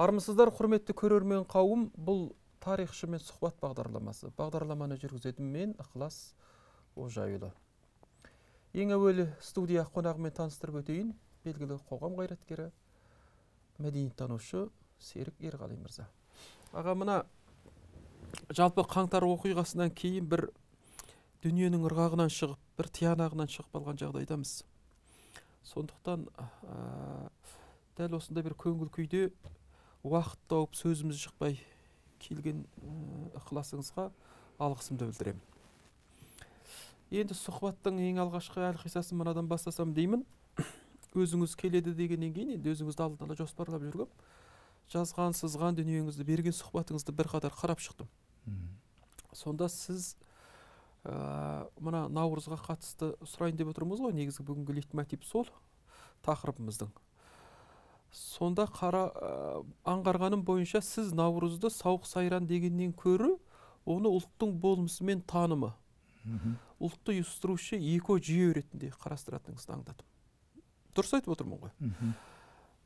армысыздар құрметті көрермен қауым бұл тарихшымен сұхбат бағдарламасы бағдарламаны жүргізетін мен ықылас ожайұлы ең әуелі студия қонағымен таныстырып өтейін белгілі қоғам қайраткері мәдениеттанушы серік ерғали мырза аға мына жалпы қаңтар оқиғасынан кейін бір дүниенің ырғағынан шығып бір тиянағынан шығып қалған жағдайдамыз сондықтан дәл осындай бір көңіл күйде уақыт тауып сөзіміз шықпай келген э, ықыласыңызға алғысымды білдіремін енді сұхбаттың ең алғашқы әлқисасын мынадан бастасам деймін өзіңіз келеді дегеннен кейін енді өзіңізді алдын ала жоспарлап жүргем жазған сызған дүниеңізді берген сұхбатыңызды бірқатар қарап шықтым сонда сіз ә, мына наурызға қатысты сұрайын деп отырмыз ғой негізі бүгінгі лейтмотив сол тақырыбымыздың сонда қара ә, аңғарғаным бойынша сіз наурызды сауық сайран дегеннен көрі оны ұлттың болмысы мен танымы ұлтты ұйыстырушы эко жүйе ретінде қарастыратыныңызды аңдадым дұрыс айтып отырмын ғой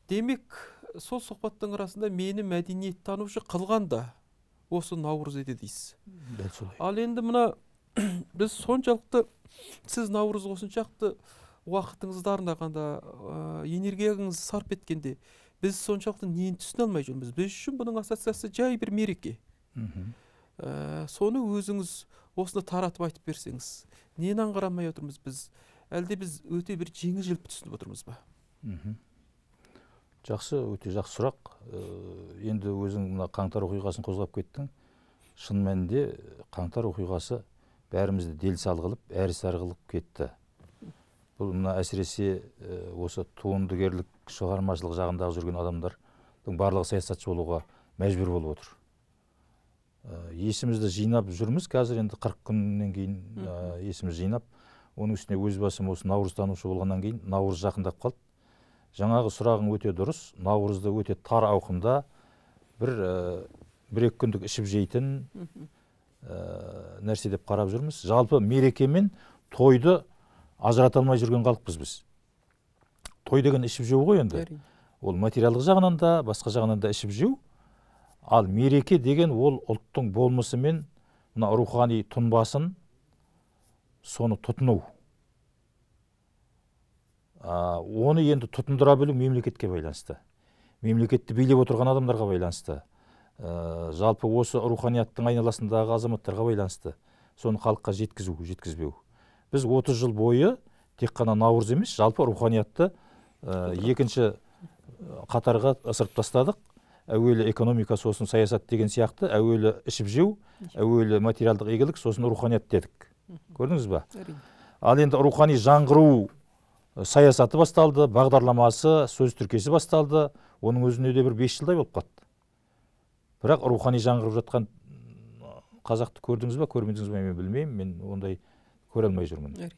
демек сол сұхбаттың арасында мені мәдениеттанушы қылған да осы наурыз еді дейсіз дәл солай ал енді мына біз соншалықты сіз наурыз осыншалықты уақытыңызды арнағанда ә, сарп еткенде біз соншалықты нені түсіне алмай жүрміз біз үшін бұның ассоциациясы жай бір мереке ә, соны өзіңіз осыны таратып айтып берсеңіз нені алмай отырмыз біз әлде біз өте бір жеңіл желпі түсініп отырмыз ба жақсы өте жақсы сұрақ ә, енді өзің мына қаңтар оқиғасын қозғап кеттің шын мәнінде қаңтар оқиғасы бәрімізді дел қылып әрі кетті бұл мына әсіресе осы туындыгерлік шығармашылық жағындағы жүрген адамдардың барлығы саясатшы болуға мәжбүр болып отыр есімізді жинап жүрміз қазір енді қырық күннен кейін ә, есімізді жинап оның үстіне өз басым осы наурызтанушы болғаннан кейін наурыз жақындап қалды жаңағы сұрағың өте дұрыс наурызды өте тар ауқымда бір ә, бір екі күндік ішіп жейтін ә, нәрсе деп қарап жүрміз жалпы мереке мен тойды ажырата алмай жүрген халықпыз біз той деген ішіп жеу ғой енді ол материалдық жағынан да басқа жағынан да ішіп жеу ал мереке деген ол ұлттың болмысы мен мына рухани тұнбасын соны тұтыну а, оны енді тұтындыра білу мемлекетке байланысты мемлекетті билеп отырған адамдарға байланысты ә, жалпы осы руханияттың айналасындағы азаматтарға байланысты соны халыққа жеткізу жеткізбеу біз 30 жыл бойы тек қана наурыз емес жалпы руханиятты ә, екінші э, қатарға ысырып тастадық әуелі экономика сосын саясат деген сияқты әуелі ішіп жеу әуелі материалдық игілік сосын руханият дедік көрдіңіз ба ал енді рухани жаңғыру э, саясаты басталды бағдарламасы сөз тіркесі басталды оның өзіне де бір бес жылдай болып қалды бірақ рухани жаңғырып жатқан қазақты көрдіңіз ба көрмедіңіз бе мен білмеймін мен ондай көре алмай жүрмін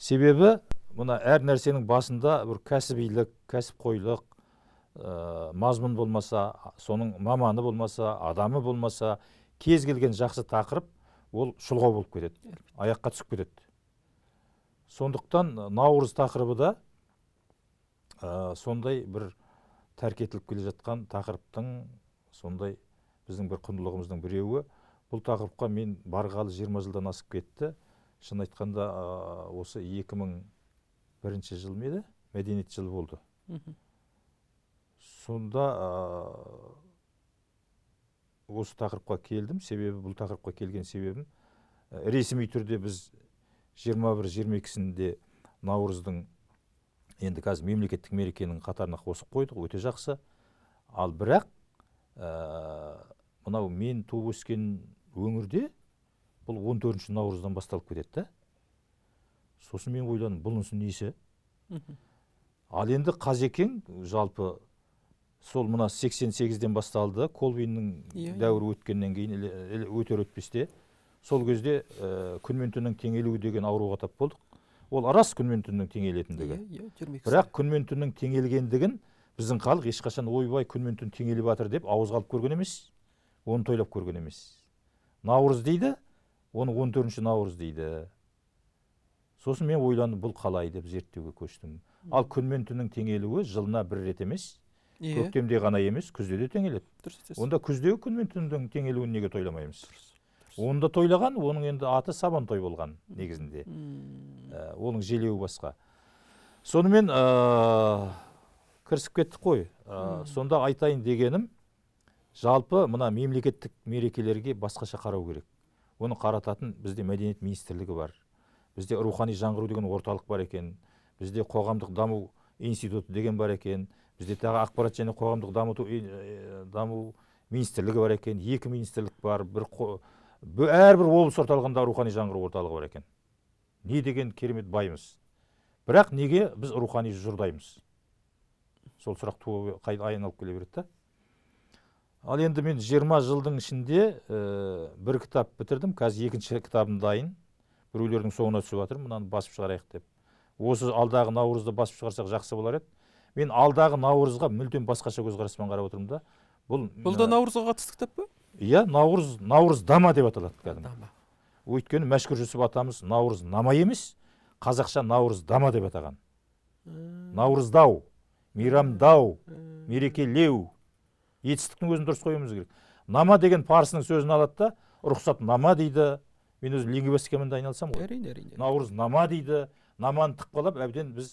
себебі мына әр нәрсенің басында бір кәсібилік кәсіпқойлық ә, мазмұн болмаса соның маманы болмаса адамы болмаса кез келген жақсы тақырып ол шұлғау болып кетеді аяққа түсіп кетеді сондықтан э, наурыз тақырыбы да ә, сондай бір тәрк келе жатқан тақырыптың сондай біздің бір құндылығымыздың біреуі бұл тақырыпқа мен барғалы жиырма жылдан асып кетті шын айтқанда осы 2001 жыл ма еді мәдениет жылы болды сонда ә, осы тақырыпқа келдім себебі бұл тақырыпқа келген себебім ә, ресми түрде біз 21 22 екісінде наурыздың енді қазір мемлекеттік мерекенің қатарына қосып қойдық өте жақсы ал бірақ ә, мынау мен туып өскен өңірде бұл 14 наурыздан басталып кетеді да сосын мен ойладым бұнысы несі ал енді қазекең жалпы сол мына 88-ден басталды колвиннің иә, иә. дәуірі өткеннен кейін өтер өтпесте сол кезде ә, э, күн мен түннің теңелуі деген ауруға тап болдық ол рас күн мен түннің теңелетіндігі иә, бірақ күн мен түннің теңелгендігін біздің халық ешқашан ойбай күн мен түн теңеліп жатыр деп ауызға алып көрген емес оны тойлап көрген емес наурыз дейді оны 14 наурыз дейді сосын мен ойландым бұл қалай деп зерттеуге көштім ал күн мен түннің теңелуі жылына бір рет емес yeah. көктемде ғана емес күзде де теңеледі дұрыс онда күздегі күн мен түннің теңелуін неге тойламаймыз оны да тойлаған оның енді аты сабантой болған негізінде ә, оның желеуі басқа сонымен ә, кірісіп кеттік қой ә, сонда айтайын дегенім жалпы мына мемлекеттік мерекелерге басқаша қарау керек оны қарататын бізде мәдениет министрлігі бар бізде рухани жаңғыру деген орталық бар екен бізде қоғамдық даму институты деген бар екен бізде тағы ақпарат және қоғамдық дамыту э, э, даму министрлігі бар екен екі министрлік бар бір әрбір облыс орталығында рухани жаңғыру орталығы бар екен не деген керемет баймыз бірақ неге біз рухани жұрдаймыз сол сұрақ туып айналып келе береді да ал енді мен 20 жылдың ішінде ә, бір кітап бітірдім қазір екінші кітабым дайын біреулердің соңына түсіп жатырмын мынаны басып шығарайық деп осы алдағы наурызды басып шығарсақ жақсы болар еді мен алдағы наурызға мүлдем басқаша көзқараспен қарап отырмын да бұл бұл да наурызға қатысты кітап па иә наурыз наурыз дама деп аталады кәдімгі өйткені мәшһүр жүсіп атамыз наурыз нама емес қазақша наурыз дама деп атаған наурыздау мейрамдау мерекелеу етістіктің өзін дұрыс қоюымыз керек нама деген парсының сөзін алады да рұқсат нама дейді мен өзім лингвистикамен де айналысамын ғой әрине әрине наурыз нама дейді наманы тықпалап әбден біз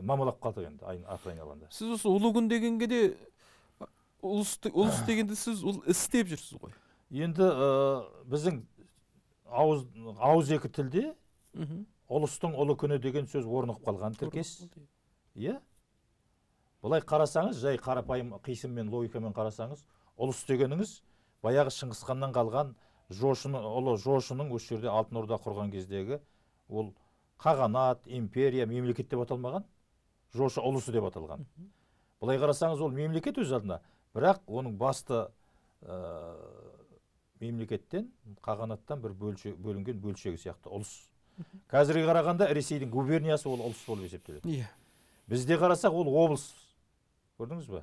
мамалап қалдық енді ақырын айналғанда сіз осы ұлы күн дегенге де ұлыс, ұлыс ә. дегенде сіз ол істеп жүрсіз ғой енді ә, біздің ауыз екі тілде ұлыстың ұлы күні деген сөз орнығып қалған тіркес иә былай қарасаңыз жай қарапайым қисынмен логикамен қарасаңыз ұлыс дегеніңіз баяғы шыңғыс қалған жошыны ұлы жошының осы жерде алтын орда құрған кездегі ол қағанат империя мемлекет деп аталмаған жошы ұлысы деп аталған былай қарасаңыз ол мемлекет өз алдына бірақ оның басты э, мемлекеттен қағанаттан бір бөлші, бөлінген бөлшегі сияқты ұлыс қазірге қарағанда ресейдің губерниясы ол ұлыс болып есептеледі иә бізде қарасақ ол облыс көрдіңіз ба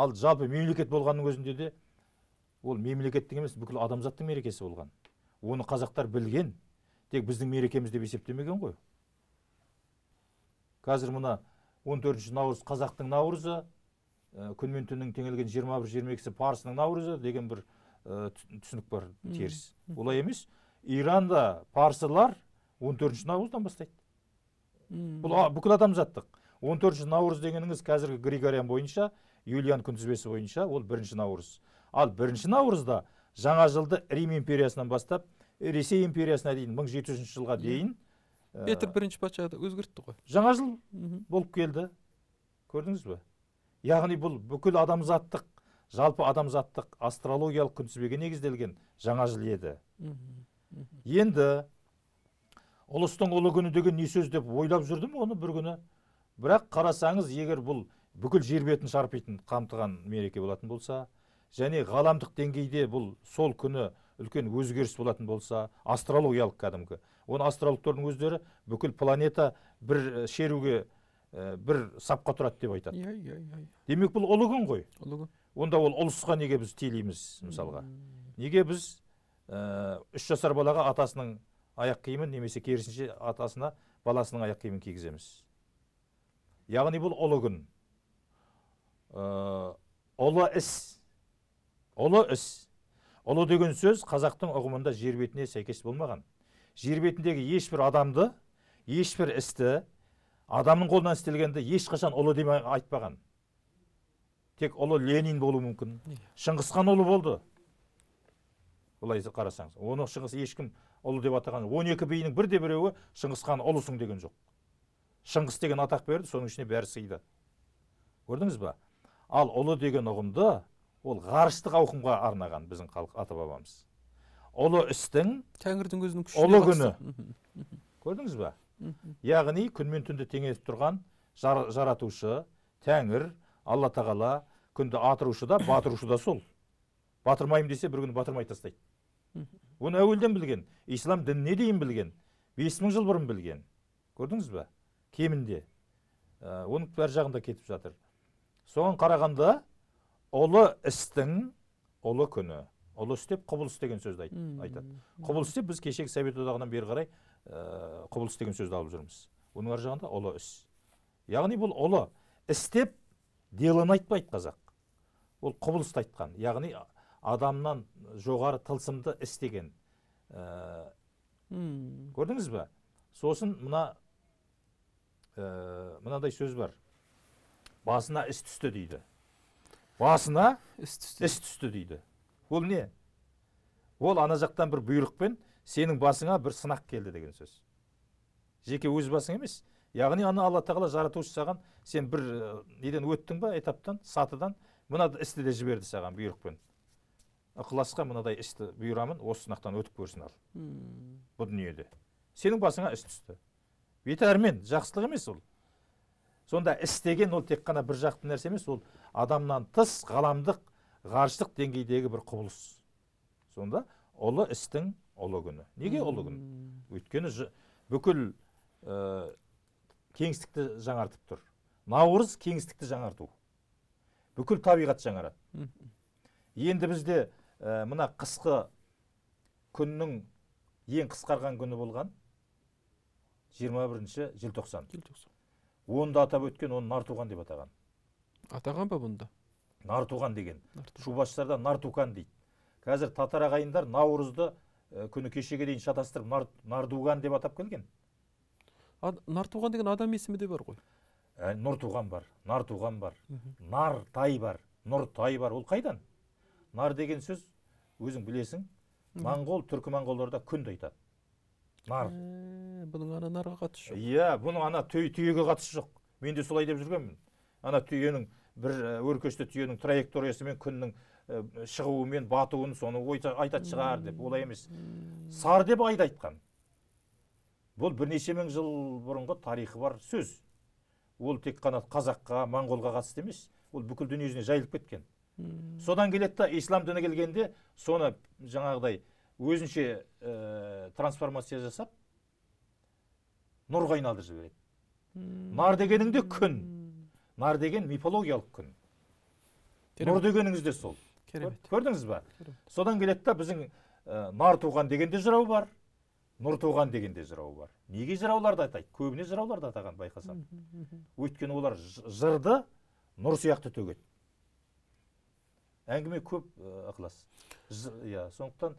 ал жалпы мемлекет болғанның өзінде де ол мемлекеттің емес бүкіл адамзаттың мерекесі болған оны қазақтар білген тек біздің мерекеміз деп есептемеген ғой қазір мына 14 наурыз қазақтың наурызы ә, күн мен түннің теңелген 21-22-сі парсының наурызы деген бір ә, түсінік бар теріс олай емес иранда парсылар 14 наурыздан бастайды бұл бүкіл адамзаттық он төртінші наурыз дегеніңіз қазіргі григориан бойынша юлиан күнтізбесі бойынша ол бірінші наурыз ал бірінші наурызда жаңа жылды рим империясынан бастап э, ресей империясына дейін 1700 жылға дейін э, петр бірінші патша өзгертті ғой жаңа жыл болып келді көрдіңіз бе яғни бұл бүкіл адамзаттық жалпы адамзаттық астрологиялық күнтізбеге негізделген жаңа жыл еді енді ұлыстың ұлы күні деген не сөз деп ойлап жүрдім оны бір күні бірақ қарасаңыз егер бұл бүкіл жер бетін шарпитын қамтыған мереке болатын болса және ғаламдық деңгейде бұл сол күні үлкен өзгеріс болатын болса астрологиялық кәдімгі оны астрологтардың өздері бүкіл планета бір э, шеруге э, бір сапқа тұрады деп айтады иә иә демек бұл ұлы күн ғой ұлы күн онда ол ұлысқа неге біз телейміз мысалға неге біз ә, үш жасар балаға атасының аяқ киімін немесе керісінше атасына баласының аяқ киімін кигіземіз яғни бұл ұлы күн ұлы іс ұлы іс ұлы деген сөз қазақтың ұғымында жер бетіне сәйкес болмаған жер бетіндегі ешбір адамды ешбір істі адамның қолынан істелгенді ешқашан ұлы демей айтпаған тек ұлы ленин болуы мүмкін Шыңғысқан олы ұлы болды былай қарасаңыз оны шыңғыс ешкім ұлы деп атаған 12 бейінің бірде біреуі шыңғысқан ұлысың деген жоқ шыңғыс деген атақ берді соның ішіне бәрі сыйды көрдіңіз ба ал ұлы деген ұғымды ол ғарыштық ауқымға арнаған біздің халық ата бабамыз ұлы істің тәңірдің өзінің күші ұлы күні көрдіңіз ба яғни күн мен түнді теңесіп тұрған жар, жаратушы тәңір алла тағала күнді атырушы да батырушы да сол батырмаймын десе бір күні батырмай тастайды оны әуелден білген ислам дініне дейін білген бес мың жыл бұрын білген көрдіңіз ба кемінде ә, оның бәр жағында кетіп жатыр соған қарағанда ұлы істің ұлы күні ұлы іс деп құбылыс деген сөзді айт, айтады құбылыс деп біз кешегі совет одағынан бері қарай ә, құбылыс деген сөзді алып жүрміз оның ар жағында ұлы іс яғни бұл ұлы істеп делоны айтпайды қазақ ол құбылысты айтқан яғни адамнан жоғары тылсымды істеген ә, э, көрдіңіз ба сосын мына ә, сөз бар басына іс түсті дейді басына іс түсті іс түсті дейді ол не ол ана жақтан бір бұйрықпен сенің басыңа бір сынақ келді деген сөз жеке өз басың емес яғни ана алла тағала жаратушы саған сен бір неден өттің ба этаптан сатыдан мына істі де жіберді саған бұйрықпен ықыласқа мынадай істі бұйырамын осы сынақтан өтіп көрсін ал hmm. бұл дүниеде сенің басыңа іс түсті беті әрмен жақсылық емес ол сонда істеген ол тек қана бір жақты нәрсе емес ол адамнан тыс ғаламдық ғарыштық деңгейдегі бір құбылыс сонда ұлы істің ұлы күні неге ұлы күн өйткені бүкіл ә, кеңістікті жаңартып тұр наурыз кеңістікті жаңарту бүкіл табиғат жаңарады енді бізде ә, мына қысқы күннің ең қысқарған күні болған жиырма бірінші желтоқсан желтоқсан онда атап өткен оны нартуған деп атаған атаған ба бұнда нартуған деген шубаштарда нартукан дейді қазір татар ағайындар наурызды күні кешеге дейін шатастырып нар, нардуған деп атап келген а, нартуған деген адам есімі де бар ғой ә, нұртуған бар нартуған бар нартай бар нұртай бар ол қайдан нар деген сөз өзің білесің моңғол түркі моңғолдарда күнді айтады нар ә, бұның ана нарға қатысы жоқ иә бұның ана түйеге қатысы жоқ мен де солай деп жүргенмін ана түйенің бір ә, өркешті түйенің траекториясы мен күннің ә, шығуы мен батуын соны айтатын шығар деп олай емес сар деп айды айтқан бұл бірнеше мың жыл бұрынғы тарихы бар сөз ол тек қана қазаққа моңғолға қатысты емес ол бүкіл дүниежүзіне жайылып кеткен содан келеді да ислам діні келгенде соны жаңағыдай өзінше ә, трансформация жасап нұрға айналдырып жібереді hmm. нар дегенің күн нар деген мифологиялық күн нұр дегеніңіз де сол керемет көрдіңіз ба содан келеді да біздің ә, нар туған деген де жырау бар нұр туған деген де жырау бар неге жырауларды атайды көбіне жырауларды атаған байқасам өйткені олар жырды нұр сияқты төгеді әңгіме көп э, ықылас иә сондықтан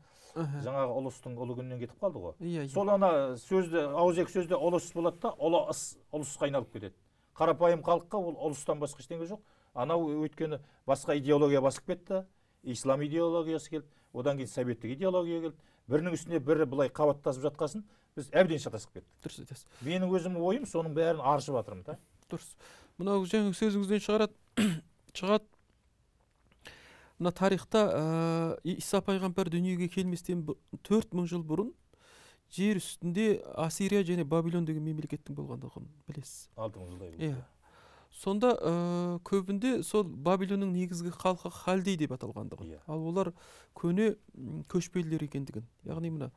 жаңағы ұлыстың ұлы күнінен кетіп қалды ғой иә, иә. сол ана сөзді ауызекі сөзде ұлыс болады да ұлы ыс ұлысқа айналып кетеді қарапайым халыққа ол ұлыстан басқа ештеңе жоқ анау э, өйткені басқа идеология басып кетті ислам идеологиясы келді одан кейін советтік идеология келді бірінің үстіне бірі былай қабаттасып жатқасын біз әбден шатасып кеттік дұрыс айтасыз менің өзім ойым соның бәрін аршып жатырмын да дұрыс мынау жаңағы сөзіңізден шығарады шығады мына тарихта ә, иса пайғамбар дүниеге келместен төрт мың жыл бұрын жер үстінде ассирия және бабилон деген мемлекеттің болғандығын білесіз алты мың жылдай иә сонда ә, көбінде сол бабилонның негізгі халқы халдей деп аталғандығын yeah. Иә. ал олар көне көшпелілер екендігін яғни мына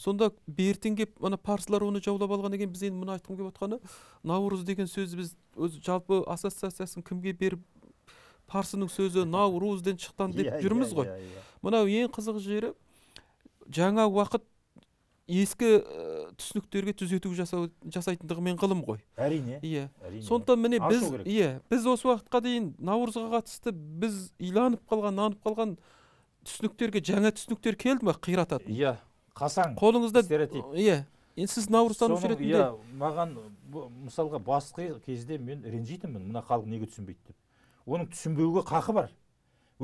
сонда бертін келіп ана парсылар оны жаулап алған кейін біз енді мына айтқым келіп отқаны наурыз деген сөз біз өз жалпы ассоциациясын кімге беріп парсының сөзі наурызден шыққан деп иә, жүрміз иә, ғой иә, мынау ең қызық жері жаңа уақыт ескі э, түсініктерге түзету жасау, жасайтындығымен ғылым ғой әрине иә сондықтан міне біз иә біз осы уақытқа дейін наурызға қатысты біз иланып қалған нанып қалған түсініктерге жаңа түсініктер келді ма қирататын иә қасаң қолыңызда стереотип иә енді сіз наурызтанушы ретінде иә маған мысалға басқа кезде мен ренжитінмін мына халық неге түсінбейді деп оның түсінбеуге қақы бар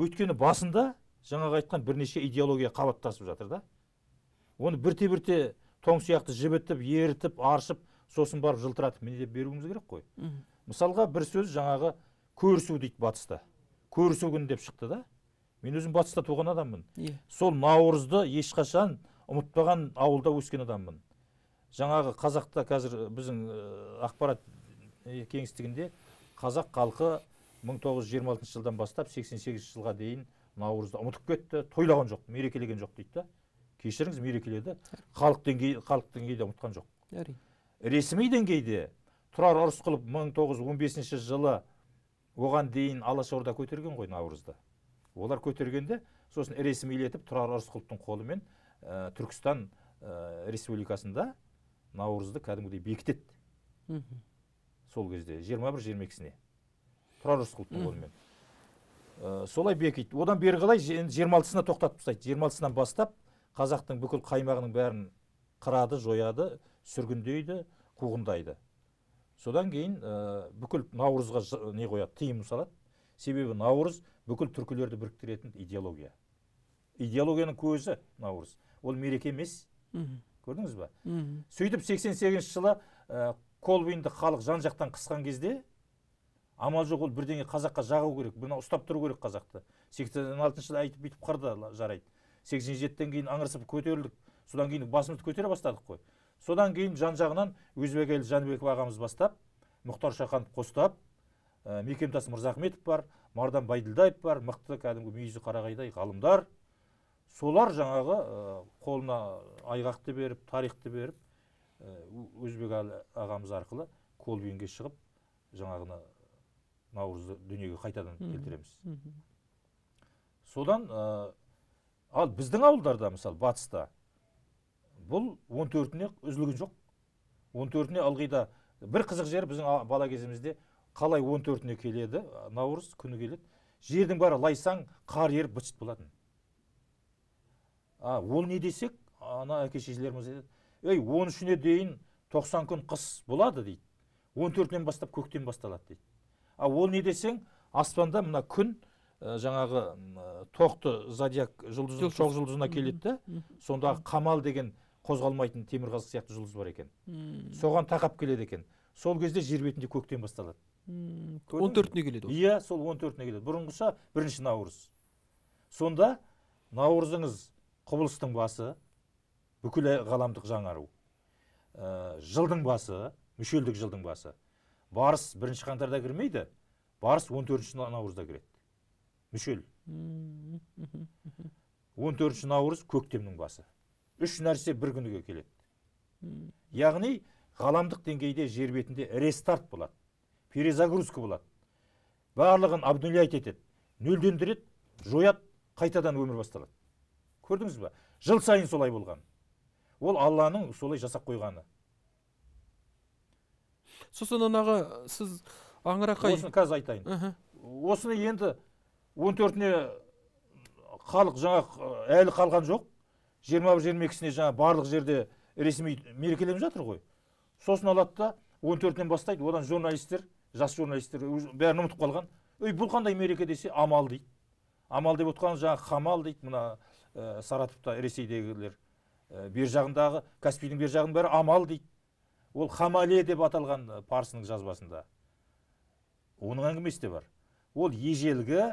өйткені басында жаңағы айтқан бірнеше идеология қабаттасып жатыр да оны бірте бірте тоң сияқты жібітіп ерітіп аршып сосын барып жылтыратып міне деп беруіміз керек қой мысалға бір сөз жаңағы көрісу дейді батыста көрісу күні деп шықты да мен өзім батыста туған адаммын yeah. Иә. сол наурызды ешқашан ұмытпаған ауылда өскен адаммын жаңағы қазақта қазір біздің ақпарат кеңістігінде қазақ халқы 1926 жылдан бастап 88 жылға дейін наурызды ұмытып кетті тойлаған жоқ мерекелеген жоқ дейді да кешіріңіз мерекеледі халық деңгей халық деңгейде ұмытқан жоқ әрине ресми деңгейде тұрар рысқұлов 1915 жылы оған дейін алашорда көтерген ғой наурызды олар көтергенде сосын ресмилетіп тұрар рысқұловтың қолымен ә, түркістан ә, республикасында наурызды кәдімгідей бекітеді сол кезде 21 жиырма екісіне тұрар рысқұловтың қолымен э, солай бекиді одан бері қалай жиырма алтысына тоқтатып тастайды жиырма алтысынан бастап қазақтың бүкіл қаймағының бәрін қырады жояды сүргіндейді қуғындайды содан кейін ә, бүкіл наурызға не қояды тыйым салады себебі наурыз бүкіл түркілерді біріктіретін идеология идеологияның көзі наурыз ол мереке емес көрдіңіз ба сөйтіп 88 сегізінші жылы ә, халық жан жақтан қысқан кезде амал жоқ ол бірдеңе қазаққа жағу керек мына ұстап тұру керек қазақты сексен алтыншы жылы айтып бүйтіп қырды жарайды сексен жетіден кейін аңырсып көтерілдік содан кейін басымызды көтере бастадық қой содан кейін жан жағынан өзбек әлі жәнібеков ағамыз бастап мұхтар шаханов қостап ә, мекемтас мырзахметов бар мардан байділдаев бар мықты кәдімгі мүйізі қарағайдай ғалымдар солар жаңағы ә, қолына айғақты беріп тарихты беріп ә, өзбек ағамыз арқылы колбинге шығып жаңағыны наурызды дүниеге қайтадан келтіреміз содан ә, ал біздің ауылдарда мысалы батыста бұл 14 төртіне үзілген жоқ 14 ылғи ылғида бір қызық жері біздің бала кезімізде қалай 14 төртіне келеді наурыз күні келеді жердің бәрі лайсаң қар еріп быт болатын а, ол не десек ана әке шешелеріміз айтады ей он үшіне дейін 90 күн қыс болады дейді 14 төртінен бастап көктем басталады дейді ал ол не десең аспанда мына күн жаңағы ә, тоқты зодиак жұлдызы шоқ жұлдызына келеді да сондағы қамал деген қозғалмайтын қазық сияқты жұлдыз бар екен соған тақап келеді екен сол кезде жер бетінде көктем басталады он төртіне келеді ол иә сол он төртіне келеді бұрынғыша бірінші наурыз сонда наурызыңыз құбылыстың басы бүкіл ғаламдық жаңару жылдың басы мүшелдік жылдың басы барыс бірінші қаңтарда кірмейді барыс 14 төртінші наурызда кіреді мүшел 14 төртінші наурыз көктемнің басы үш нәрсе бір күніге келеді яғни ғаламдық деңгейде жер бетінде рестарт болады перезагрузка болады барлығын обнулять етеді нөлдендіреді жояды қайтадан өмір басталады көрдіңіз ба жыл сайын солай болған ол алланың солай жасап қойғаны сосын анағы сіз аңырақай осыны қазір айтайын осыны енді он төртіне халық жаңа э, әлі қалған жоқ жиырма бір жиырма екісіне жаңа барлық жерде ресми мерекеленіп жатыр ғой сосын алады да он төртінен бастайды одан журналистер жас журналистер бәрін ұмытып қалған ей бұл қандай мереке десе амал дейді амал деп отқан жаңағы қамал дейді мына ә, саратовта ресейдегілер ә, бер жағындағы каспийдің бер жағының бәрі амал дейді ол хамале деп аталған парсының жазбасында оның әңгімесі де бар ол ежелгі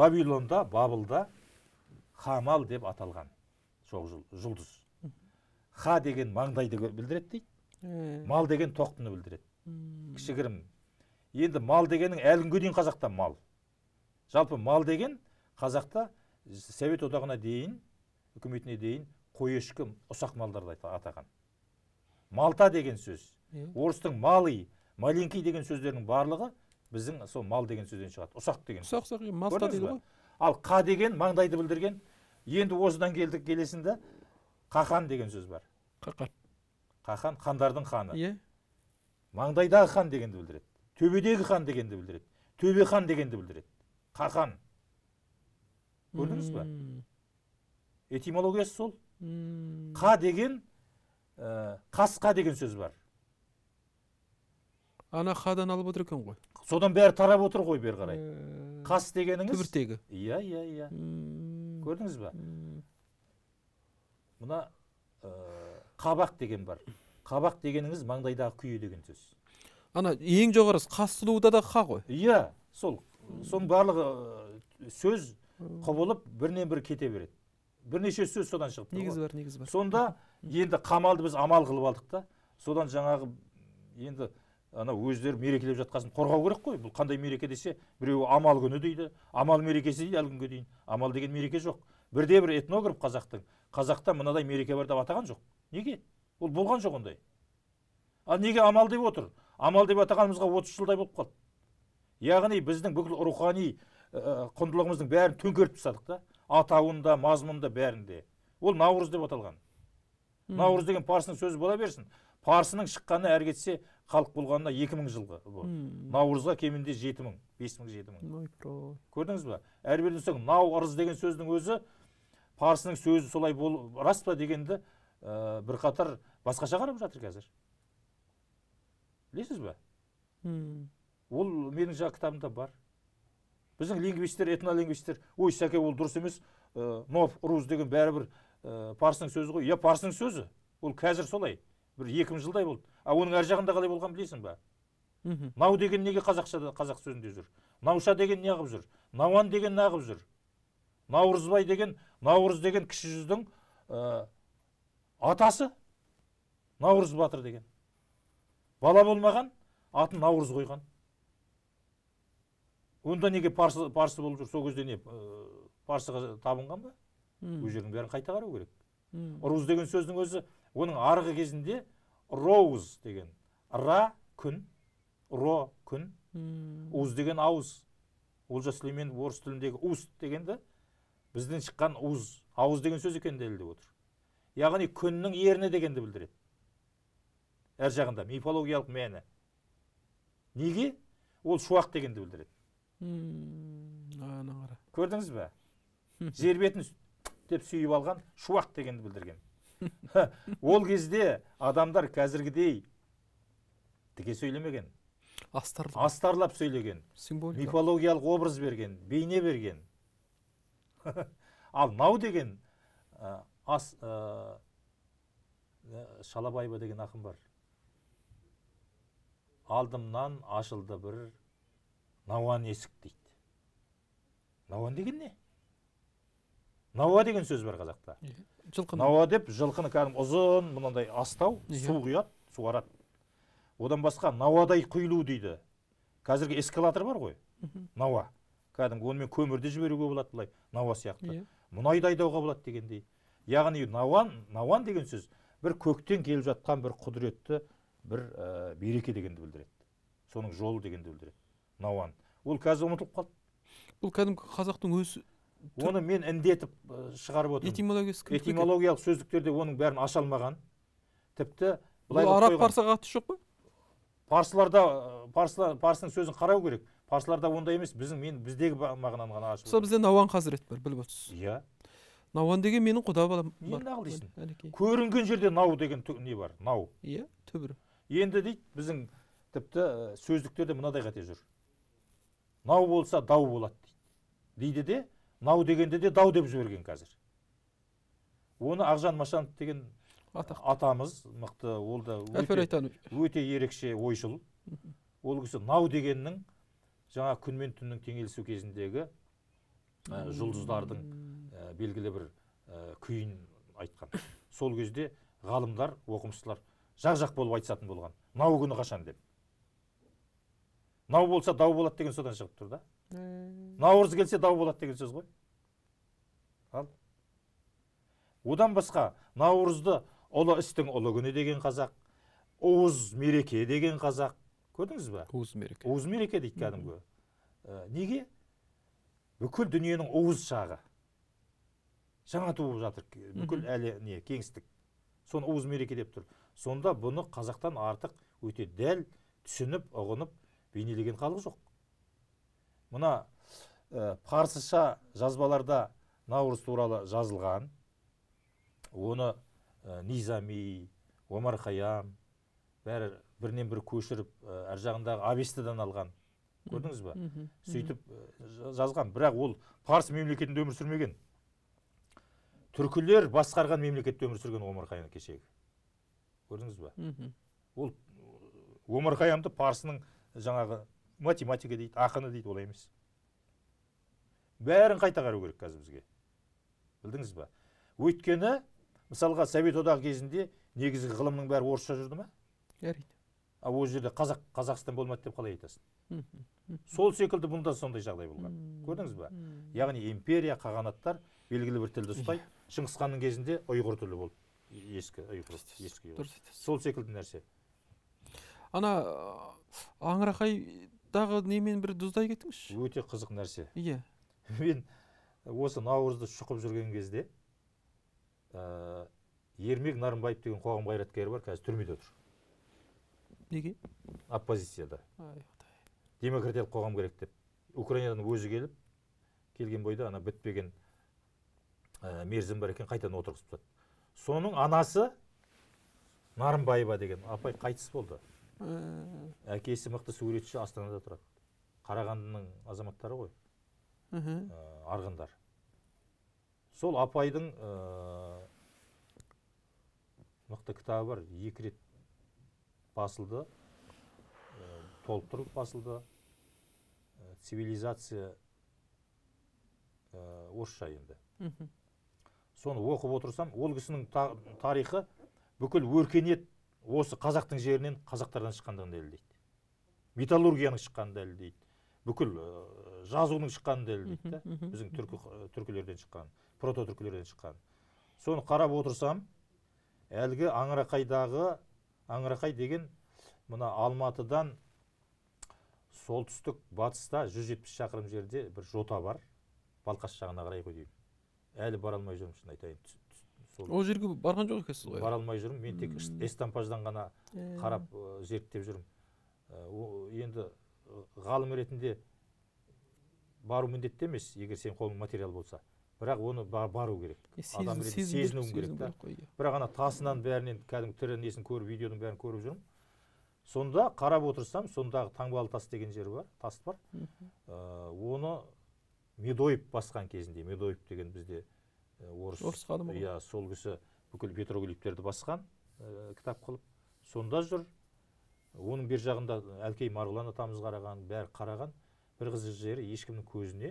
вавилонда бабылда хамал деп аталған сол жұлдыз ха деген маңдайды білдіреді дейді мал деген тоқтыны білдіреді кішігірім енді мал дегенің әлі күнге дейін қазақта мал жалпы мал деген қазақта совет одағына дейін үкіметіне дейін қой ешкі ұсақ малдарды атаған малта деген сөз орыстың малый маленький деген сөздердің барлығы біздің сол мал деген сөзден шығады ұсақ деген ұсақ ұсақ дейді ғой ал қа деген маңдайды білдірген енді осыдан келдік келесінде қақан деген сөз бар қақан қақан хандардың ханы иә маңдайдағы хан дегенді білдіреді төбедегі хан дегенді білдіреді төбе хан дегенді білдіреді қақан көрдіңіз ба этимологиясы сол қа деген ә, қасқа деген сөз бар ана қадан алып отыр екен ғой содан бәрі тарап отыр ғой бері қарай э, қас дегеніңіз түбіртегі иә иә иә көрдіңіз ба мына ә, қабақ деген бар қабақ дегеніңіз маңдайдағы күйе деген сөз ана ең жоғарысы қас сұлуда да қа ғой иә сол соның барлығы сөз құбылып бірінен бірі кете береді бірнеше сөз содан шығып негіз бар негіз бар сонда енді қамалды біз амал қылып алдық та содан жаңағы енді анау өздері мерекелеп жатқасын қорғау керек қой бұл қандай мереке десе біреуі амал күні дейді амал мерекесі дейді әлі күнге дейін амал деген мереке жоқ бірде бір этнограф қазақтың қазақта мынадай мереке бар деп атаған жоқ неге ол болған жоқ ондай ал неге амал деп отыр амал деп атағанымызға отыз жылдай болып қалды яғни біздің бүкіл рухани э, құндылығымыздың бәрін төңкеріп тастадық та атауында мазмұнында бәрінде ол наурыз деп аталған наурыз деген парсының сөзі бола берсін парсының шыққаны әрі кетсе халық болғанына екі мың жылғы наурызға кемінде жеті мың бес мың жеті мың көрдіңіз ба әрі соң деген сөздің өзі парсының сөзі солай бол рас па дегенді ә, бірқатар басқаша қарап жатыр қазір білесіз ба ол менің жаңағы кітабымда бар біздің лингвистер этнолингвистер ой сәке ол дұрыс емес ә, э, нов руз деген бәрібір ә, э, парсының сөзі ғой иә парсының сөзі ол қазір солай бір екі мың жылдай болды а оның ар жағында қалай болған білесің ба нау деген неге қазақшада қазақ сөзінде жүр науша деген неғып жүр науан деген неғып жүр наурызбай деген наурыз деген кіші жүздің ә, атасы наурыз батыр деген бала болмаған атын наурыз қойған онда неге парсы парсы болып жүр сол кезде не э, парсыға табынған ба ол жердің бәрін қайта қарау керек руз деген сөздің өзі оның арғы кезінде роуз деген ра күн ро күн уз деген ауыз олжас сүлейменов орыс тіліндегі уст дегенді бізден шыққан уз ауыз деген сөз екенін дәлелдеп отыр яғни күннің ерні дегенді білдіреді әр жағында мифологиялық мәні неге ол шуақ дегенді білдіреді көрдіңіз бе жер бетін деп сүйіп алған шуақ дегенді білдірген ол кезде адамдар қазіргідей тіке сөйлемеген астарлап астарлап сөйлеген мифологиялық образ берген бейне берген ал нау деген ас шалабаева деген ақын бар алдымнан ашылды бір науан есік дейді науан деген не науа деген сөз бар қазақта жылқы науа деп жылқыны кәдімгі ұзын мынандай астау иә. су құяды суарады одан басқа науадай құйылу дейді қазіргі эскалатор бар ғой науа кәдімгі онымен көмірді жіберуге болады былай науа сияқты yeah. Иә. мұнайды айдауға болады дегендей яғни науан науан деген сөз бір көктен келіп жатқан бір құдіретті бір ә, береке дегенді білдіреді соның жолы дегенді білдіреді науан ол қазір ұмытылып қалды бұл кәдімгі қазақтың өзі оны мен індетіп шығарып отырмын этимологиясы этимологиялық сөздіктерде оның бәрін аша алмаған тіпті былай араб парсыға қатысы жоқ па парсыларда парсылар парсының сөзін қарау керек парсыларда ондай емес біздің мен біздегі мағынаны ғана ашып мысалы бізде науан хазірет бар біліп отырсыз иә науан деген менің құда балам бар неғыл дейсің көрінген жерде нау деген не бар нау иә түбірі енді дейді біздің тіпті сөздіктерде мынадай қате жүр Нау болса дау болады дейді дейді де нау дегенде де дау деп жіберген қазір оны ақжан машанов деген Атақ. атамыз мықты ол да өте, ерекше ойшыл ол кісі нау дегеннің жаңа күн мен түннің теңелісу кезіндегі жұлдыздардың белгілі бір күйін айтқан сол кезде ғалымдар оқымыстылар жақ жақ болып айтысатын болған мынау күні қашан деп нау болса дау болады деген содан шығып тұр да наурыз келсе дау болады деген сөз ғой ал одан басқа наурызды ұлы істің ұлы күні деген қазақ уыз мереке деген қазақ көрдіңіз ба уыз мереке уыз мереке дейді кәдімгі ә, неге бүкіл дүниенің уыз шағы жаңа туып жатыр бүкіл әлі не кеңістік соны уыз мереке деп тұр сонда бұны қазақтан артық өте дәл түсініп ұғынып бейнелеген халық жоқ мына ә, парсыша жазбаларда наурыз туралы жазылған оны ә, низами омар хаям бәрі бірінен бірі көшіріп ә, әр жағындағы авестадан алған көрдіңіз ба сөйтіп жазған бірақ ол парс мемлекетінде өмір сүрмеген түркілер басқарған мемлекетте өмір сүрген омар хайям кешегі көрдіңіз ба ол омар хаямды парсының жаңағы математика дейді ақыны дейді олай емес бәрін қайта қарау керек қазір бізге білдіңіз ба өйткені мысалға совет одағы кезінде негізгі ғылымның бәрі орысша жүрді ма әрине ал ол жерде қазақ қазақстан болмады деп қалай айтасың сол секілді бұнда сондай жағдай болған көрдіңіз ба яғни империя қағанаттар белгілі бір тілді ұстайды иә. шыңғыс ханның кезінде ұйғыр тілі болды ескі ұйғыр ескі сол секілді нәрсе ана аңырақайдағы немен бір дұздай кетіңізші өте қызық нәрсе иә мен осы наурызды шұқып жүрген кезде ә, ермек нарымбаев деген қоғам қайраткері бар қазір түрмеде отыр неге оппозицияда демократиялық қоғам керек деп украинадан өзі келіп келген бойда ана бітпеген ә, мерзім бар екен қайтадан отырғызып тастады соның анасы нарымбаева деген апай қайтыс болды әкесі мықты суретші астанада тұрады қарағандының азаматтары ғой мхм ә, арғындар сол апайдың ә, мықты кітабы бар екі рет басылды ә, толықтырып басылды ә, цивилизация ә, орысша енді соны оқып отырсам ол кісінің тарихы бүкіл өркениет осы қазақтың жерінен қазақтардан шыққандығын дәлелдейді металлургияның шыққанын дәлелдейді бүкіл жазуының шыққанын дәлелдейді да біздің түркі түркілерден шыққан прото түркілерден шыққан соны қарап отырсам әлгі аңырақайдағы аңырақай деген мына алматыдан солтүстік батыста 170 шақырым жерде бір жота бар балқаш жағына қарай ғой деймін әлі бара алмай жүрмін шын айтайын ол жерге барған жоқ екенсіз ғой бара алмай жүрмін мен тек эстампаждан ғана э. қарап зерттеп жүрмін э, енді ғалым ретінде бару міндетті емес егер сенің қолыңда материал болса бірақ оны бару керек адам ретінде сезінуім керек та бірақ ана тасынан бәрінен кәдімгі тірі несін көріп видеоның бәрін көріп жүрмін сонда қарап отырсам сондағы таңбалы тас деген жер бар тас бар э, оны медоев басқан кезінде медоев деген бізде Э, орыс орыс ғалымы иә сол кісі бүкіл петроглифтерді басқан ә, кітап қылып сонда жүр оның бер жағында э, әлкей марғұлан атамыз қараған бәрі қараған бір қызық жері ешкімнің көзіне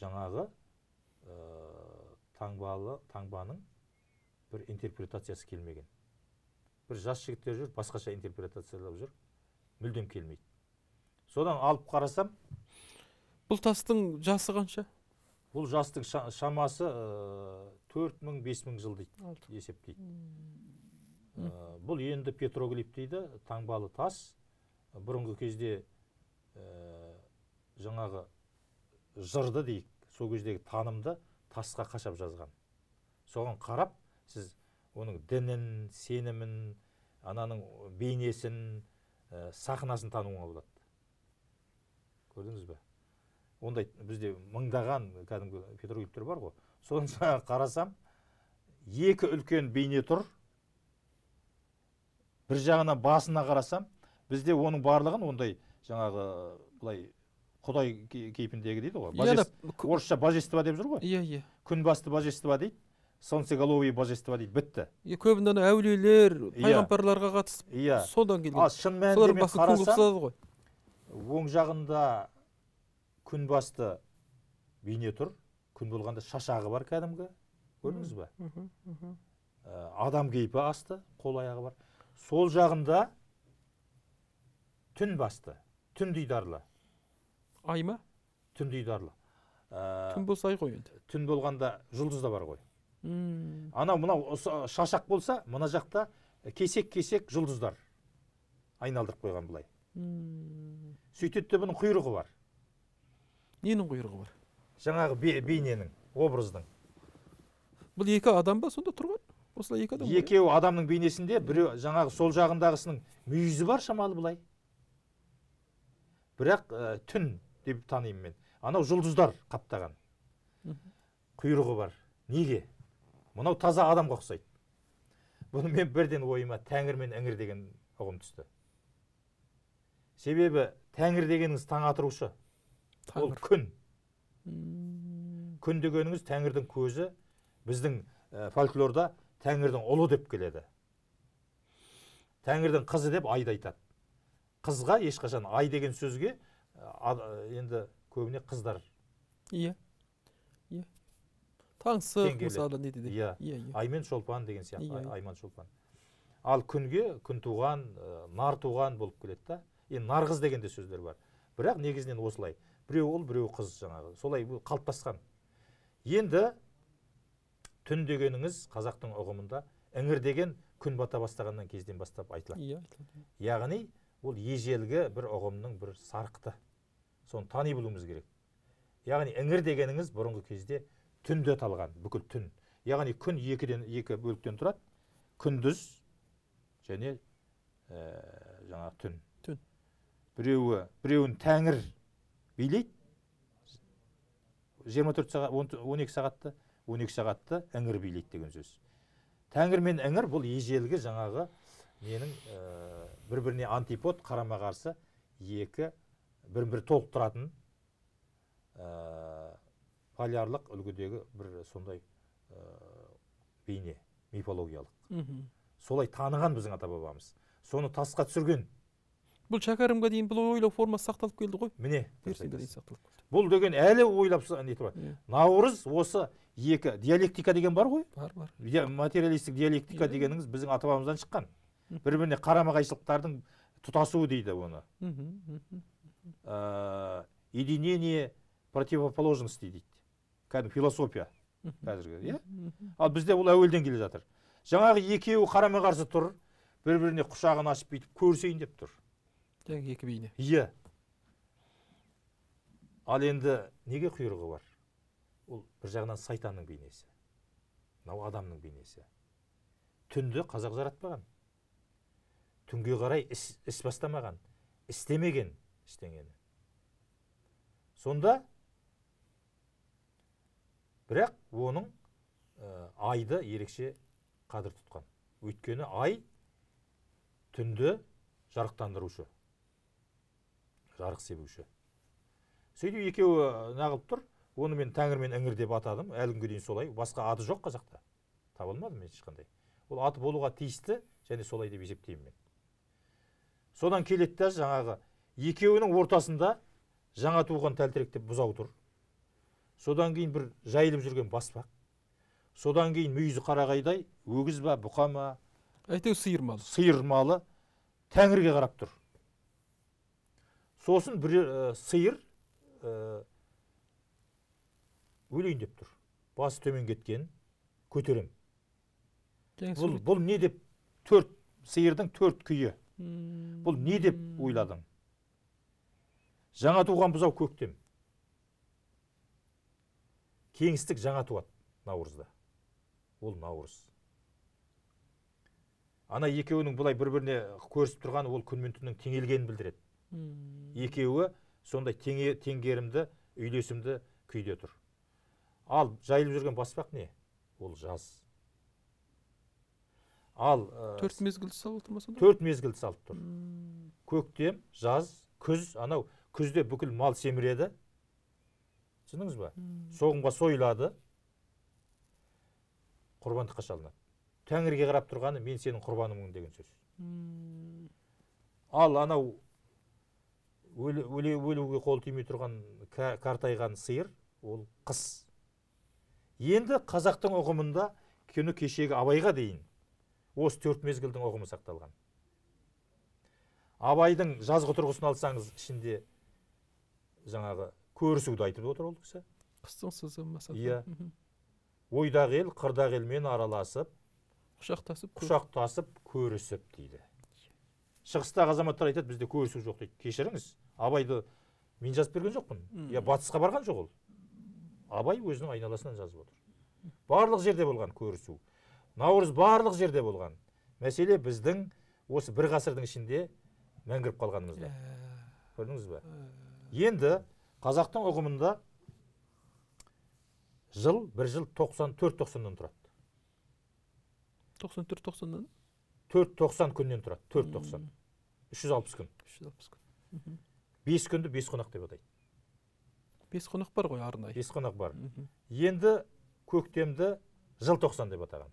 жаңағы ә, таңбалы таңбаның бір интерпретациясы келмеген бір жас жігіттер жүр басқаша интерпретациялап жүр мүлдем келмейді содан алып қарасам бұл тастың жасы қанша бұл жастың шамасы э, төрт мың бес мың жыл дейді есептейді э, бұл енді петроглиф дейді таңбалы тас бұрынғы кезде ә, жаңағы жырды дейік сол кездегі танымды тасқа қашап жазған соған қарап сіз оның дінін сенімін ананың бейнесін ә, сахнасын тануға болады көрдіңіз бе ондай бізде мыңдаған кәдімгі петроглифтер бар ғой соны жаңағы қарасам екі үлкен бейне тұр бір жағынан басына қарасам бізде оның барлығын ондай жаңағы былай құдай кейпіндегі дейді ғой иә, орысша божество деп жүр ғой иә иә күнбасты божество дейді солнцеголовые божество дейді бітті е көбінде ана әулиелер иә. пайғамбарларға қатысып иә содан келген ал шын мәнінде қарасам оң жағында күн басты бейне тұр күн болғанда шашағы бар кәдімгі көрдіңіз ба ә, адам кейпі асты қол аяғы бар сол жағында түн басты түн дидарлы ай ма түн дидарлы ә, түн болса ай ғой енді түн болғанда жұлдыз да бар ғой анау мынау шашақ болса мына жақта кесек кесек жұлдыздар айналдырып қойған былай сөйтеді де бұның құйрығы бар ненің құйрығы бар жаңағы бейненің образдың бұл екі адам ба сонда тұрған осылай екі адам екеуі иә? адамның бейнесінде біреу жаңағы сол жағындағысының мүйізі бар шамалы былай бірақ ә, түн деп танимын мен анау жұлдыздар қаптаған құйрығы бар неге мынау таза адамға ұқсайды бұны мен бірден ойыма тәңір мен іңір деген ұғым түсті себебі тәңір дегеніңіз таң атырушы ол күн күн дегеніңіз тәңірдің көзі біздің фольклорда тәңірдің ұлы деп келеді тәңірдің қызы деп айды айтады қызға ешқашан ай деген сөзге енді көбіне қыздар иә иә таңсық мысалы не дейді иә. иә иә аймен шолпан деген сияқты yeah, иә, иә. айман шолпан ал күнге күн туған нар туған болып келеді да енді нарғыз деген де сөздер бар бірақ негізінен осылай біреу ұл біреу қыз жаңағы солай қалыптасқан енді түн дегеніңіз қазақтың ұғымында іңір деген күн бата бастағаннан кезден бастап айтылады иә, иә. яғни ол ежелгі бір ұғымның бір сарқыты соны тани білуіміз керек яғни іңір дегеніңіз бұрынғы кезде түнді аталған бүкіл түн яғни күн екіден екі бөліктен тұрады күндіз және э, жаңағы түн түн біреуі біреуін тәңір билейді жиырма төрт сағат он екі сағатты он екі сағатты іңір билейді деген сөз тәңір мен іңір бұл ежелгі жаңағы менің ә, э, бір біріне антипод қарама қарсы екі бірін бірі толықтыратын ә, полярлық үлгідегі бір сондай ә, бейне мифологиялық солай таныған біздің ата бабамыз соны тасқа түсірген бұл шәкәрімге дейін бұл ойлау формасы сақталып келді ғой міне бұл деген әлі ойлап нетіп иә. наурыз осы екі диалектика деген бар ғой бар бар материалистік диалектика иә. дегеніңіз біздің ата бабамыздан шыққан бір біріне қарама қайшылықтардың тұтасуы дейді оны ә, единение противоположностей дейді кәдімгі философия қазіргі иә ал бізде ол әуелден келе жатыр жаңағы екеуі қарама қарсы тұр бір біріне құшағын ашып бүйтіп көрісейін деп тұр жаңағы екі бейне иә ал енді неге құйрығы бар ол бір жағынан сайтанның бейнесі мынау адамның бейнесі түнді қазақ жаратпаған түнге қарай іс, іс бастамаған істемеген ештеңені сонда бірақ оның айды ерекше қадір тұтқан өйткені ай түнді жарықтандырушы жарық себуші сөйтіп екеуі э, нағылып тұр оны мен тәңірмен іңір деп атадым әлі күнге дейін солай басқа аты жоқ қазақта таба алмадым мен ешқандай ол аты болуға тиісті және солай деп есептеймін мен содан келеді да жаңағы екеуінің ортасында жаңа туған тәлтіректеп бұзау тұр содан кейін бір жайылып жүрген баспақ содан кейін мүйізі қарағайдай өгіз ба бұқа ма әйтеуір сиыр малы сиыр малы тәңірге қарап тұр сосын бір ә, сиыр ә, өлейін деп тұр басы төмен кеткен көтерем бұл, бұл не деп төрт сиырдың төрт күйі бұл не деп ойладың жаңа туған бұзау көктем кеңістік жаңа туады наурызда ол наурыз ана екеуінің бұлай бір біріне көрісіп тұрғаны ол күн мен түннің теңелгенін білдіреді екеуі сондай теңе, теңгерімді үйлесімді күйде тұр ал жайылып жүрген баспақ не ол жаз ал ә, төрт мезгілді салып отыр ма сонда төрт мезгілді салып тұр hmm. көктем жаз күз анау күзде бүкіл мал семіреді түсіндіңіз ба hmm. соғымға сойылады құрбандыққа шалынады тәңірге қарап тұрғаны мен сенің құрбаныңмын деген сөз hmm. ал анау өлуге қол тимей тұрған картайған сиыр ол қыс енді қазақтың ұғымында күні кешегі абайға дейін осы төрт мезгілдің ұғымы сақталған абайдың жазғы тұрғысын алсаңыз ішінде жаңағы көрісуді айтып отыр ол кісі қыстың сызы иә ойдағы ел қырдағы елмен араласып құшақтасып құшақтасып көрісіп дейді шығыстағы азаматтар айтады бізде көрісу жоқ дейді кешіріңіз абайды мен жазып берген жоқпын иә батысқа барған жоқ ол абай өзінің айналасынан жазып отыр барлық жерде болған көрісу наурыз барлық жерде болған мәселе біздің осы бір ғасырдың ішінде мәңгіріп қалғанымызда ә. көрдіңіз ба ә. енді қазақтың ұғымында жыл бір жыл 94 90 тоқсаннан тұрады 94 90 тоқсаннан 4 90 күннен тұрады үш жүз алпыс күн алпыс күн бес күнді бес қонақ деп атайды бес қонақ бар ғой арнайы бес қонақ бар енді көктемді желтоқсан деп атаған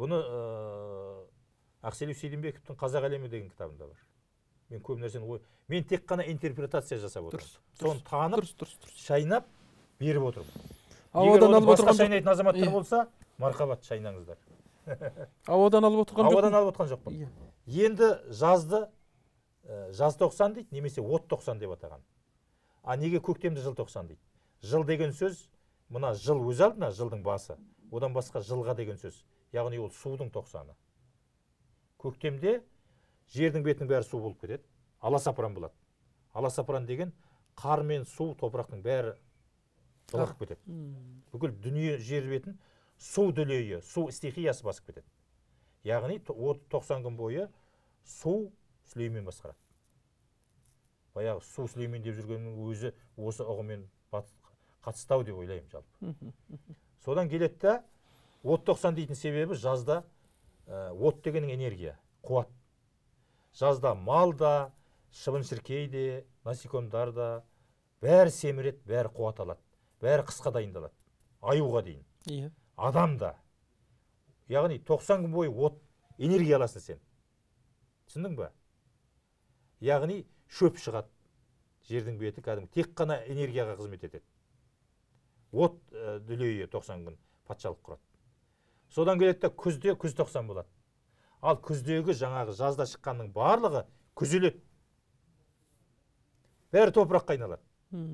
бұны ә, ақселеу сейдімбековтің қазақ әлемі деген кітабында бар мен көп нәрсені ой мен тек қана интерпретация жасап отырмын дұрыс соны танып дұрыс дұрыс дұрыс шайнап беріп отырмын ауадан алып отырған шайнайтын азаматтар болса мархабат шайнаңыздар ауадан алып отырған ауадан алып отырған жоқпын иә. енді жазды Э, жаз тоқсан дейді немесе от тоқсан деп атаған а неге көктемді жыл тоқсан дейді жыл деген сөз мына жыл өз алдына жылдың басы одан басқа жылға деген сөз яғни ол судың тоқсаны көктемде жердің бетінің бәрі су болып кетеді аласапыран болады аласапыран деген қар мен су топырақтың бәрі былғап кетеді бүкіл дүние жер бетін су дүлейі су стихиясы басып кетеді яғни от тоқсан күн бойы су сүлеймен басқарады баяғы су сүлеймен деп жүргеннің өзі осы ұғыммен қатысты ау деп ойлаймын жалпы содан келеді да от тоқсан дейтін себебі жазда ә, от дегенің энергия қуат жазда мал да шыбын шіркей де насекомдар да бәрі семіреді бәрі қуат алады бәрі қысқа дайындалады аюға дейін иә адам да яғни 90 күн бойы от энергия аласың сен түсіндің ба яғни шөп шығады жердің беті кәдімгі тек қана энергияға қызмет етеді от ә, дүлейі 90 күн патшалық құрады содан келеді да күзде күз 90 болады ал күздегі жаңағы жазда шыққанның барлығы күзеледі бәрі топыраққа айналады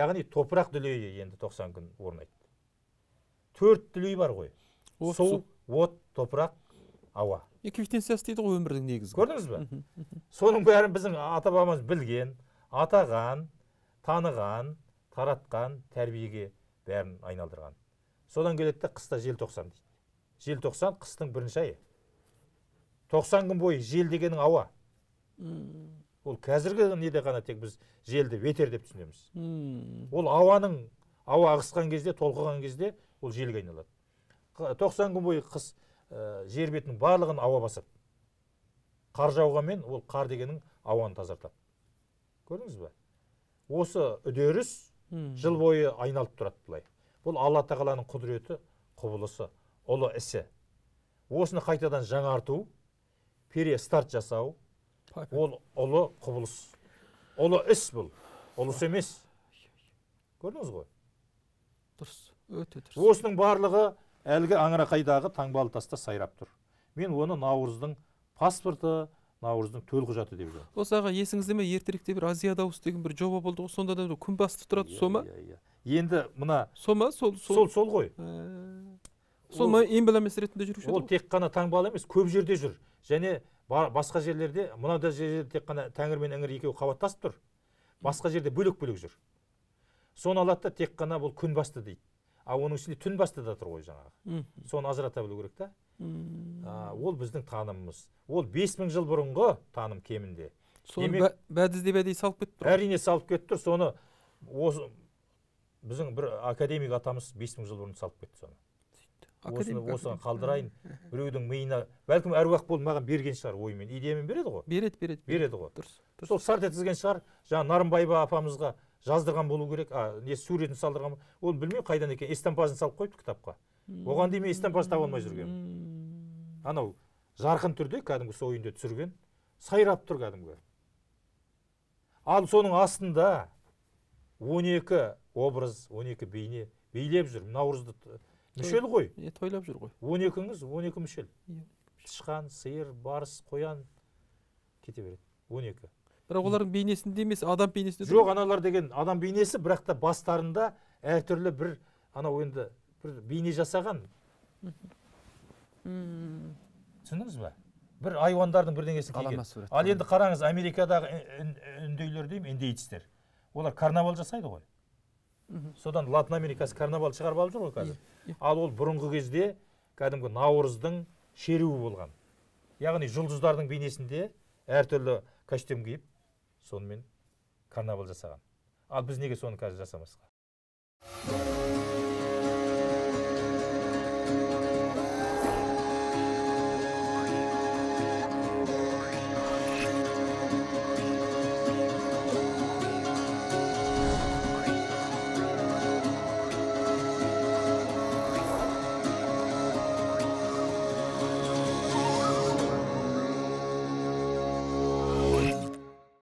яғни топырақ дүлейі енді 90 күн орнайды төрт дүлей бар ғой су от топырақ ауа эквитенциясы дейді ғой өмірдің негізі көрдіңіз бе соның бәрін біздің ата бабамыз білген атаған таныған таратқан тәрбиеге бәрін айналдырған содан келеді де қыста желтоқсан дейді желтоқсан қыстың бірінші айы тоқсан күн бойы жел дегенің ауа ол қазіргі неде ғана тек біз желді ветер деп түсінеміз ол ауаның ауа ығысқан кезде толқыған кезде ол желге айналады тоқсан күн бойы қыс ә, жер бетінің барлығын ауа басады қар жауғанмен ол қар дегенің ауаны тазартады көрдіңіз ба осы үдеріс жыл бойы айналып тұрады былай бұл алла тағаланың құдіреті құбылысы ұлы ісі осыны қайтадан жаңарту перестарт жасау ол ұлы құбылыс ұлы іс бұл ұлыс емес көрдіңіз ғой дұрыс өте дұрыс осының барлығы әлгі аңырақайдағы таңбалы таста сайрап тұр мен оны наурыздың паспорты наурыздың төлқұжаты деп жатырмын осы аға есіңізде ме ертеректе бір азия дауыс деген бір жоба болды ғой сонда да күн басты тұрады сол ма иә, иә, иә енді мына сол ма сол сол сол ғой ә, сол эмблемасы ретінде жүруші еді ол тек қана таңбалы емес көп жерде жүр және басқа жерлерде мынада жерде тек қана тәңір мен іңір екеуі қабаттасып тұр басқа жерде бөлек бөлек жүр соны алады да тек қана бұл күн басты дейді ал оның ішінде түн басты да тұр ғой жаңағы соны ажырата білу керек та ол біздің танымымыз ол бес мың жыл бұрынғы таным кемінде соны бәдіз деп әдейі салып кетіп тұр әрине салып кетіп тұр соны осы біздің бір академик атамыз бес мың жыл бұрын салып кетті соны осыны осыған қалдырайын біреудің миына бәлкім әруақ болып маған берген шығар оймен идеямен береді ғой береді береді береді ғой дұрыс сол сарт еткізген шығар жаңағы нарымбаева апамызға жаздырған болу керек а не суретін салдырған ол білмеймін қайдан екен эстампажын салып қойыпты кітапқа оған дейін мен эстампаж таба алмай жүрген анау жарқын түрде кәдімгі сол үйінде түсірген сайрап тұр кәдімгі ал соның астында 12 образ 12 бейне билеп жүр наурызды мүшел ғой иә тойлап жүр ғой он екіңіз он екі мүшел тышқан сиыр барыс қоян кете береді он екі бірақ олардың бейнесінде емес адам бейнесінде жоқ аналар деген адам бейнесі бірақ та бастарында әртүрлі бір анау енді бір бейне жасаған түсіндіңіз ба бір айуандардың бірдеңесін киген ал енді қараңыз америкадағы үндейлер деймін индейцтер олар карнавал жасайды ғой содан латын америкасы карнавал шығарып алып жүр ғой қазір ал ол бұрынғы кезде кәдімгі наурыздың шеруі болған яғни жұлдыздардың бейнесінде әртүрлі костюм киіп сонымен карнавал жасаған ал біз неге соны қазір жасамасқа